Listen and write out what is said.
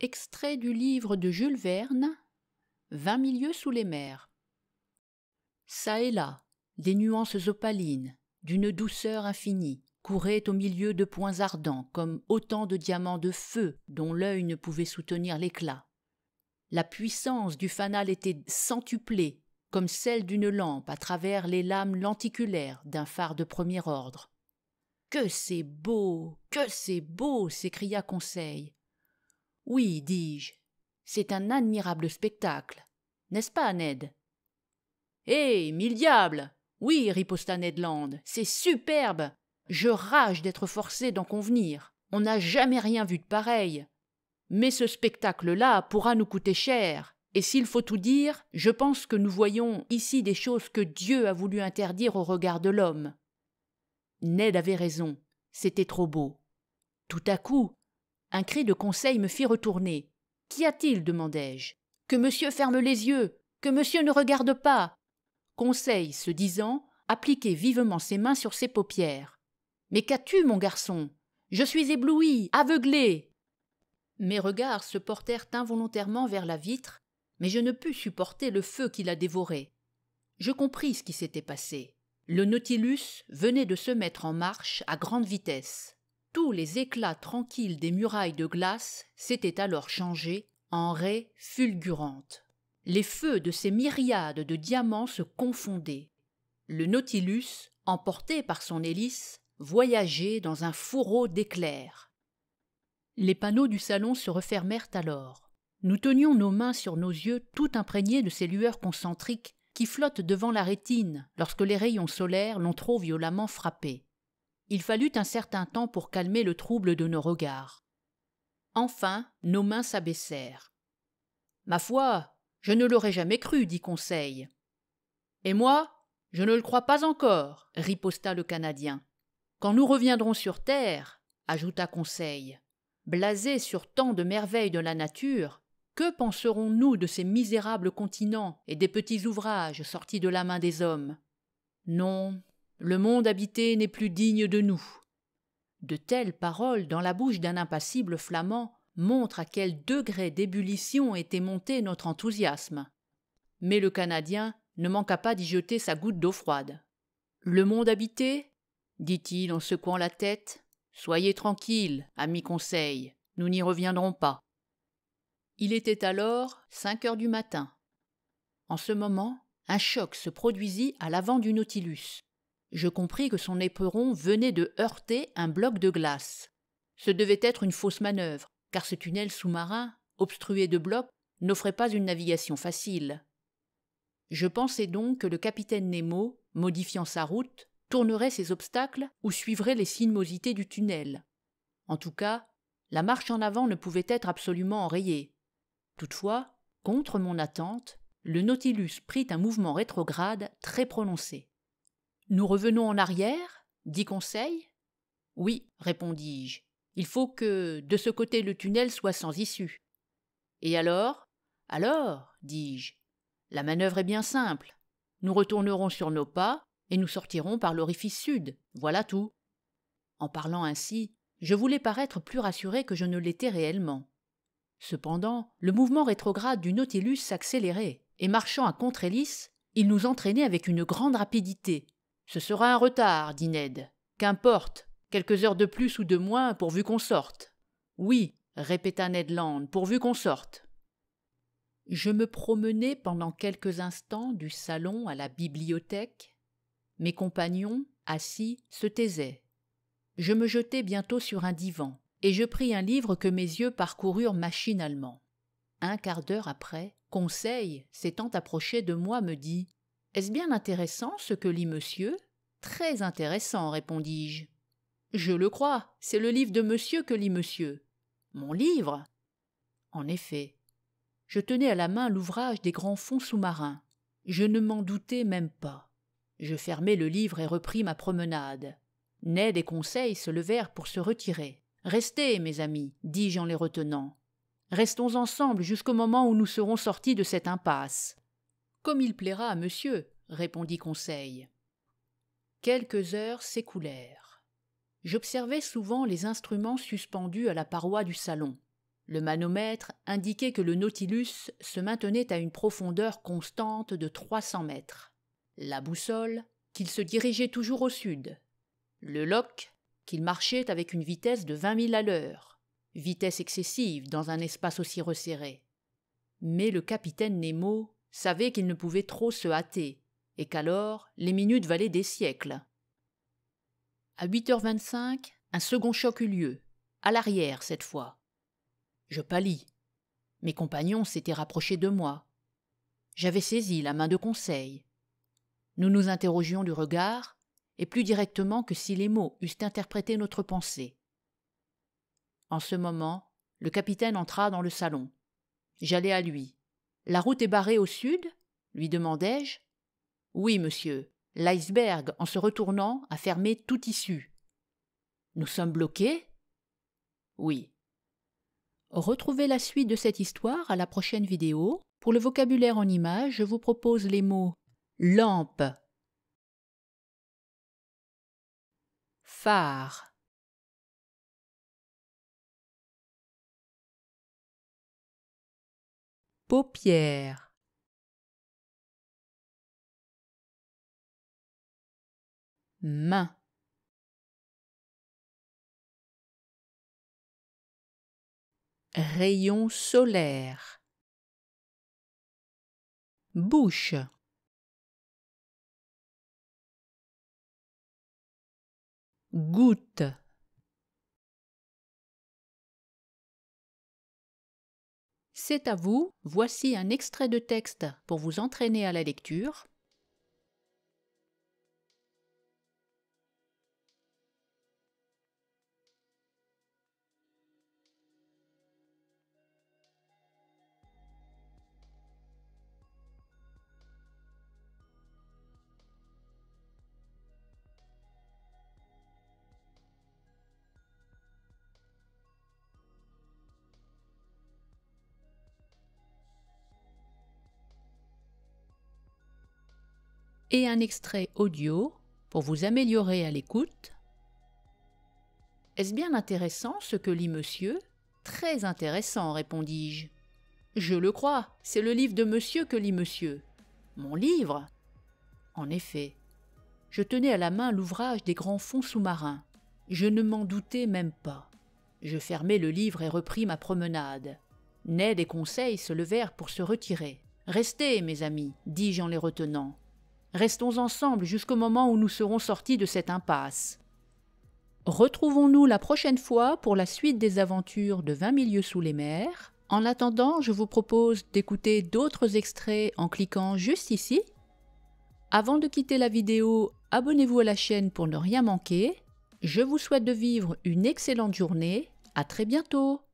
Extrait du livre de Jules Verne, Vingt milieux sous les mers. Ça et là, des nuances opalines, d'une douceur infinie, couraient au milieu de points ardents comme autant de diamants de feu dont l'œil ne pouvait soutenir l'éclat. La puissance du fanal était centuplée, comme celle d'une lampe à travers les lames lenticulaires d'un phare de premier ordre. Que c'est beau, que c'est beau s'écria Conseil oui, dis-je, c'est un admirable spectacle. N'est-ce pas, Ned Hé, eh, mille diables Oui, riposta Ned Land, c'est superbe Je rage d'être forcé d'en convenir. On n'a jamais rien vu de pareil. Mais ce spectacle-là pourra nous coûter cher. Et s'il faut tout dire, je pense que nous voyons ici des choses que Dieu a voulu interdire au regard de l'homme. Ned avait raison, c'était trop beau. Tout à coup, un cri de conseil me fit retourner. Qu'y a-t-il demandai-je. Que monsieur ferme les yeux, que monsieur ne regarde pas. Conseil, se disant, appliquait vivement ses mains sur ses paupières. Mais qu'as-tu, mon garçon Je suis ébloui, aveuglé. Mes regards se portèrent involontairement vers la vitre, mais je ne pus supporter le feu qui la dévorait. Je compris ce qui s'était passé. Le Nautilus venait de se mettre en marche à grande vitesse. Tous les éclats tranquilles des murailles de glace s'étaient alors changés en raies fulgurantes. Les feux de ces myriades de diamants se confondaient. Le Nautilus, emporté par son hélice, voyageait dans un fourreau d'éclairs. Les panneaux du salon se refermèrent alors. Nous tenions nos mains sur nos yeux tout imprégnés de ces lueurs concentriques qui flottent devant la rétine lorsque les rayons solaires l'ont trop violemment frappée. Il fallut un certain temps pour calmer le trouble de nos regards. Enfin, nos mains s'abaissèrent. Ma foi, je ne l'aurais jamais cru, dit Conseil. Et moi, je ne le crois pas encore, riposta le Canadien. Quand nous reviendrons sur Terre, ajouta Conseil, blasés sur tant de merveilles de la nature, que penserons-nous de ces misérables continents et des petits ouvrages sortis de la main des hommes Non, le monde habité n'est plus digne de nous. De telles paroles dans la bouche d'un impassible flamand montrent à quel degré d'ébullition était monté notre enthousiasme. Mais le Canadien ne manqua pas d'y jeter sa goutte d'eau froide. Le monde habité dit-il en secouant la tête. Soyez tranquille, ami conseil, nous n'y reviendrons pas. Il était alors cinq heures du matin. En ce moment, un choc se produisit à l'avant du Nautilus. Je compris que son éperon venait de heurter un bloc de glace. Ce devait être une fausse manœuvre, car ce tunnel sous-marin, obstrué de blocs, n'offrait pas une navigation facile. Je pensais donc que le capitaine Nemo, modifiant sa route, tournerait ces obstacles ou suivrait les sinuosités du tunnel. En tout cas, la marche en avant ne pouvait être absolument enrayée. Toutefois, contre mon attente, le Nautilus prit un mouvement rétrograde très prononcé. Nous revenons en arrière dit Conseil. Oui, répondis-je. Il faut que de ce côté le tunnel soit sans issue. Et alors Alors, dis-je, la manœuvre est bien simple. Nous retournerons sur nos pas et nous sortirons par l'orifice sud. Voilà tout. En parlant ainsi, je voulais paraître plus rassuré que je ne l'étais réellement. Cependant, le mouvement rétrograde du Nautilus s'accélérait, et marchant à contre-hélice, il nous entraînait avec une grande rapidité, ce sera un retard, dit Ned. Qu'importe, quelques heures de plus ou de moins, pourvu qu'on sorte. Oui, répéta Ned Land, pourvu qu'on sorte. Je me promenai pendant quelques instants du salon à la bibliothèque. Mes compagnons, assis, se taisaient. Je me jetai bientôt sur un divan, et je pris un livre que mes yeux parcoururent machinalement. Un quart d'heure après, Conseil, s'étant approché de moi, me dit est-ce bien intéressant ce que lit monsieur Très intéressant, répondis-je. Je le crois, c'est le livre de monsieur que lit monsieur. Mon livre En effet. Je tenais à la main l'ouvrage des grands fonds sous-marins. Je ne m'en doutais même pas. Je fermai le livre et repris ma promenade. Ned et Conseil se levèrent pour se retirer. Restez, mes amis, dis-je en les retenant. Restons ensemble jusqu'au moment où nous serons sortis de cette impasse. Comme il plaira à monsieur, répondit Conseil. Quelques heures s'écoulèrent. J'observais souvent les instruments suspendus à la paroi du salon. Le manomètre indiquait que le Nautilus se maintenait à une profondeur constante de 300 mètres. La boussole, qu'il se dirigeait toujours au sud. Le loch, qu'il marchait avec une vitesse de vingt milles à l'heure. Vitesse excessive dans un espace aussi resserré. Mais le capitaine Nemo savait qu'il ne pouvait trop se hâter, et qu'alors les minutes valaient des siècles. À 8h25, un second choc eut lieu, à l'arrière cette fois. Je pâlis. Mes compagnons s'étaient rapprochés de moi. J'avais saisi la main de Conseil. Nous nous interrogions du regard, et plus directement que si les mots eussent interprété notre pensée. En ce moment, le capitaine entra dans le salon. J'allais à lui. La route est barrée au sud lui demandai-je. Oui, monsieur. L'iceberg, en se retournant, a fermé toute issue. Nous sommes bloqués Oui. Retrouvez la suite de cette histoire à la prochaine vidéo. Pour le vocabulaire en images, je vous propose les mots lampe, phare, Paupières main rayon solaire bouche goutte C'est à vous, voici un extrait de texte pour vous entraîner à la lecture. un extrait audio pour vous améliorer à l'écoute. Est-ce bien intéressant ce que lit monsieur Très intéressant, répondis-je. Je le crois, c'est le livre de monsieur que lit monsieur. Mon livre En effet, je tenais à la main l'ouvrage des grands fonds sous-marins. Je ne m'en doutais même pas. Je fermai le livre et repris ma promenade. Ned et Conseil se levèrent pour se retirer. Restez, mes amis, dis-je en les retenant. Restons ensemble jusqu'au moment où nous serons sortis de cette impasse. Retrouvons-nous la prochaine fois pour la suite des aventures de 20 milieux sous les mers. En attendant, je vous propose d'écouter d'autres extraits en cliquant juste ici. Avant de quitter la vidéo, abonnez-vous à la chaîne pour ne rien manquer. Je vous souhaite de vivre une excellente journée. À très bientôt